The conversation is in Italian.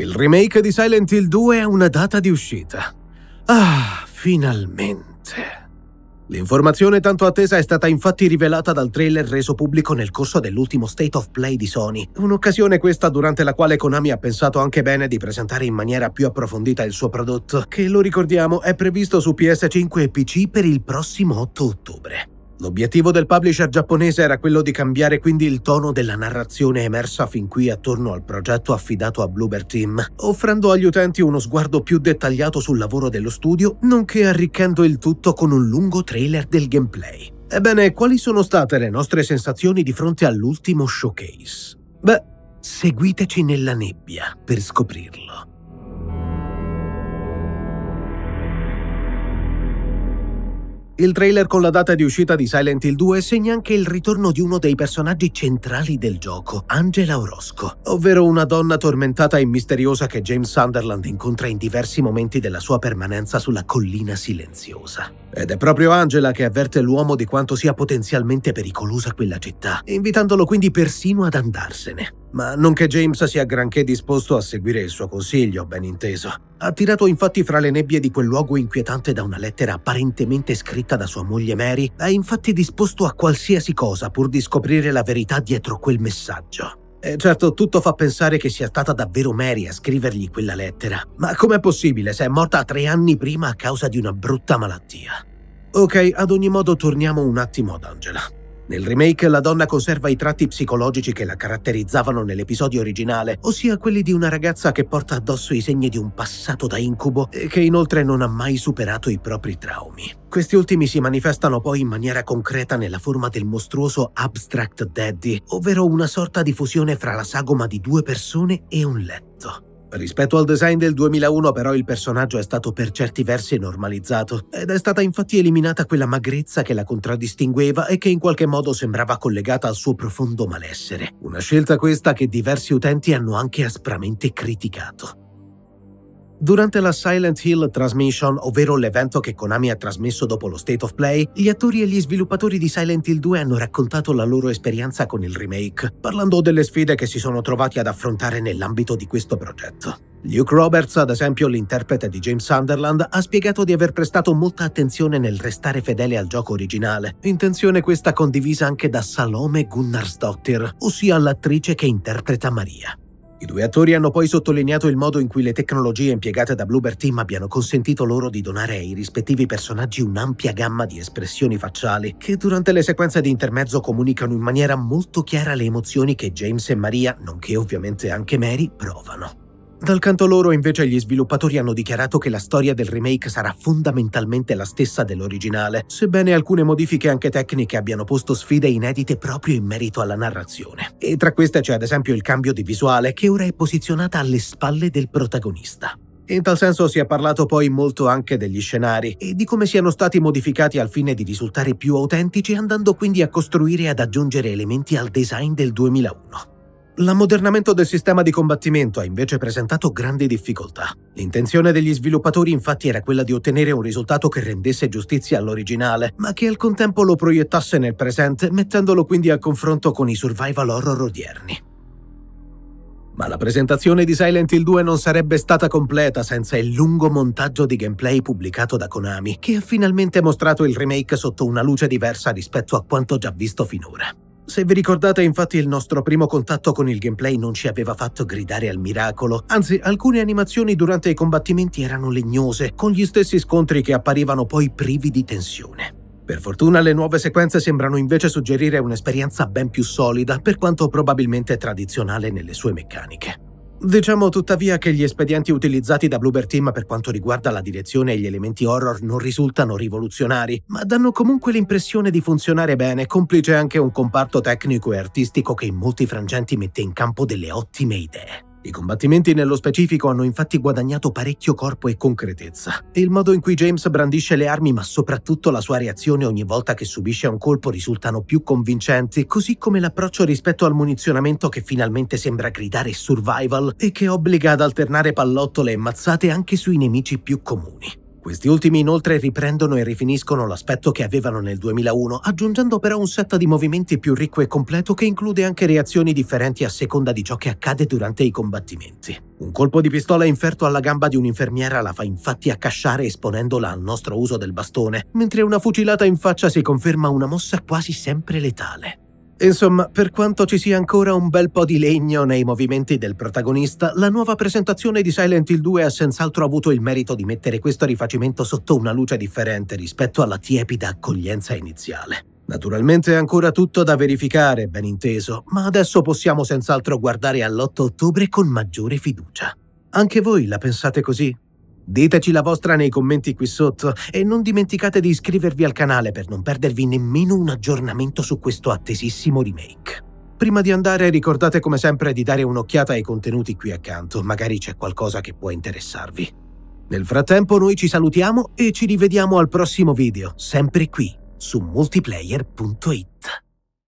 Il remake di Silent Hill 2 ha una data di uscita. Ah, finalmente. L'informazione tanto attesa è stata infatti rivelata dal trailer reso pubblico nel corso dell'ultimo State of Play di Sony, un'occasione questa durante la quale Konami ha pensato anche bene di presentare in maniera più approfondita il suo prodotto, che lo ricordiamo è previsto su PS5 e PC per il prossimo 8 ottobre. L'obiettivo del publisher giapponese era quello di cambiare quindi il tono della narrazione emersa fin qui attorno al progetto affidato a Bloober Team, offrendo agli utenti uno sguardo più dettagliato sul lavoro dello studio, nonché arricchendo il tutto con un lungo trailer del gameplay. Ebbene, quali sono state le nostre sensazioni di fronte all'ultimo showcase? Beh, seguiteci nella nebbia per scoprirlo. Il trailer con la data di uscita di Silent Hill 2 segna anche il ritorno di uno dei personaggi centrali del gioco, Angela Orosco, ovvero una donna tormentata e misteriosa che James Sunderland incontra in diversi momenti della sua permanenza sulla collina silenziosa. Ed è proprio Angela che avverte l'uomo di quanto sia potenzialmente pericolosa quella città, invitandolo quindi persino ad andarsene ma non che James sia granché disposto a seguire il suo consiglio, ben inteso. Attirato infatti fra le nebbie di quel luogo inquietante da una lettera apparentemente scritta da sua moglie Mary, è infatti disposto a qualsiasi cosa pur di scoprire la verità dietro quel messaggio. E eh, certo, tutto fa pensare che sia stata davvero Mary a scrivergli quella lettera, ma com'è possibile se è morta tre anni prima a causa di una brutta malattia? Ok, ad ogni modo torniamo un attimo ad Angela. Nel remake la donna conserva i tratti psicologici che la caratterizzavano nell'episodio originale, ossia quelli di una ragazza che porta addosso i segni di un passato da incubo e che inoltre non ha mai superato i propri traumi. Questi ultimi si manifestano poi in maniera concreta nella forma del mostruoso Abstract Daddy, ovvero una sorta di fusione fra la sagoma di due persone e un letto. Rispetto al design del 2001 però il personaggio è stato per certi versi normalizzato ed è stata infatti eliminata quella magrezza che la contraddistingueva e che in qualche modo sembrava collegata al suo profondo malessere. Una scelta questa che diversi utenti hanno anche aspramente criticato. Durante la Silent Hill Transmission, ovvero l'evento che Konami ha trasmesso dopo lo State of Play, gli attori e gli sviluppatori di Silent Hill 2 hanno raccontato la loro esperienza con il remake, parlando delle sfide che si sono trovati ad affrontare nell'ambito di questo progetto. Luke Roberts, ad esempio l'interprete di James Sunderland, ha spiegato di aver prestato molta attenzione nel restare fedele al gioco originale, intenzione questa condivisa anche da Salome Gunnarsdottir, ossia l'attrice che interpreta Maria. I due attori hanno poi sottolineato il modo in cui le tecnologie impiegate da Bloober Team abbiano consentito loro di donare ai rispettivi personaggi un'ampia gamma di espressioni facciali che durante le sequenze di intermezzo comunicano in maniera molto chiara le emozioni che James e Maria, nonché ovviamente anche Mary, provano. Dal canto loro invece gli sviluppatori hanno dichiarato che la storia del remake sarà fondamentalmente la stessa dell'originale, sebbene alcune modifiche anche tecniche abbiano posto sfide inedite proprio in merito alla narrazione. E tra queste c'è ad esempio il cambio di visuale che ora è posizionata alle spalle del protagonista. In tal senso si è parlato poi molto anche degli scenari e di come siano stati modificati al fine di risultare più autentici andando quindi a costruire e ad aggiungere elementi al design del 2001. L'ammodernamento del sistema di combattimento ha invece presentato grandi difficoltà. L'intenzione degli sviluppatori infatti era quella di ottenere un risultato che rendesse giustizia all'originale, ma che al contempo lo proiettasse nel presente, mettendolo quindi a confronto con i survival horror odierni. Ma la presentazione di Silent Hill 2 non sarebbe stata completa senza il lungo montaggio di gameplay pubblicato da Konami, che ha finalmente mostrato il remake sotto una luce diversa rispetto a quanto già visto finora. Se vi ricordate infatti il nostro primo contatto con il gameplay non ci aveva fatto gridare al miracolo, anzi alcune animazioni durante i combattimenti erano legnose, con gli stessi scontri che apparivano poi privi di tensione. Per fortuna le nuove sequenze sembrano invece suggerire un'esperienza ben più solida, per quanto probabilmente tradizionale nelle sue meccaniche. Diciamo tuttavia che gli espedienti utilizzati da Bluebird Team per quanto riguarda la direzione e gli elementi horror non risultano rivoluzionari, ma danno comunque l'impressione di funzionare bene, complice anche un comparto tecnico e artistico che in molti frangenti mette in campo delle ottime idee. I combattimenti nello specifico hanno infatti guadagnato parecchio corpo e concretezza. Il modo in cui James brandisce le armi, ma soprattutto la sua reazione ogni volta che subisce un colpo risultano più convincenti, così come l'approccio rispetto al munizionamento che finalmente sembra gridare survival e che obbliga ad alternare pallottole e mazzate anche sui nemici più comuni. Questi ultimi inoltre riprendono e rifiniscono l'aspetto che avevano nel 2001, aggiungendo però un set di movimenti più ricco e completo che include anche reazioni differenti a seconda di ciò che accade durante i combattimenti. Un colpo di pistola inferto alla gamba di un'infermiera la fa infatti accasciare esponendola al nostro uso del bastone, mentre una fucilata in faccia si conferma una mossa quasi sempre letale. Insomma, per quanto ci sia ancora un bel po' di legno nei movimenti del protagonista, la nuova presentazione di Silent Hill 2 ha senz'altro avuto il merito di mettere questo rifacimento sotto una luce differente rispetto alla tiepida accoglienza iniziale. Naturalmente è ancora tutto da verificare, ben inteso, ma adesso possiamo senz'altro guardare all'8 ottobre con maggiore fiducia. Anche voi la pensate così? Diteci la vostra nei commenti qui sotto e non dimenticate di iscrivervi al canale per non perdervi nemmeno un aggiornamento su questo attesissimo remake. Prima di andare ricordate come sempre di dare un'occhiata ai contenuti qui accanto, magari c'è qualcosa che può interessarvi. Nel frattempo noi ci salutiamo e ci rivediamo al prossimo video, sempre qui, su multiplayer.it.